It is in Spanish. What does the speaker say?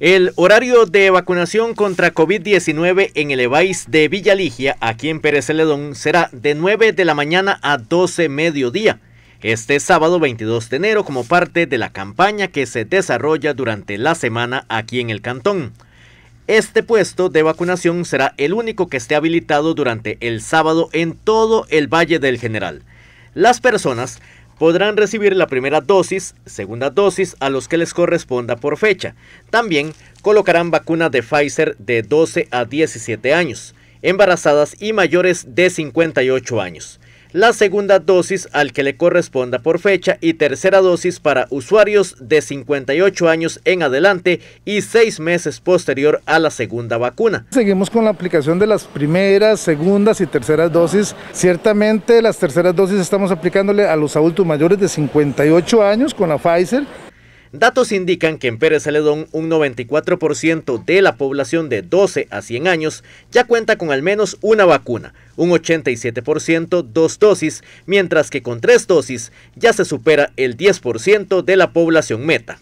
El horario de vacunación contra COVID-19 en el EVAIS de Ligia, aquí en Pérez Celedón, será de 9 de la mañana a 12 mediodía, este sábado 22 de enero, como parte de la campaña que se desarrolla durante la semana aquí en el cantón. Este puesto de vacunación será el único que esté habilitado durante el sábado en todo el Valle del General. Las personas podrán recibir la primera dosis, segunda dosis a los que les corresponda por fecha. También colocarán vacunas de Pfizer de 12 a 17 años, embarazadas y mayores de 58 años la segunda dosis al que le corresponda por fecha y tercera dosis para usuarios de 58 años en adelante y seis meses posterior a la segunda vacuna. Seguimos con la aplicación de las primeras, segundas y terceras dosis. Ciertamente las terceras dosis estamos aplicándole a los adultos mayores de 58 años con la Pfizer Datos indican que en Pérez Celedón un 94% de la población de 12 a 100 años ya cuenta con al menos una vacuna, un 87% dos dosis, mientras que con tres dosis ya se supera el 10% de la población meta.